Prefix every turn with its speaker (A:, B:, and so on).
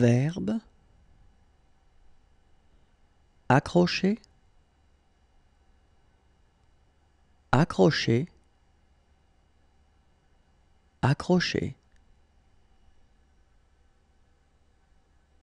A: verbe accrocher, accrocher, accrocher.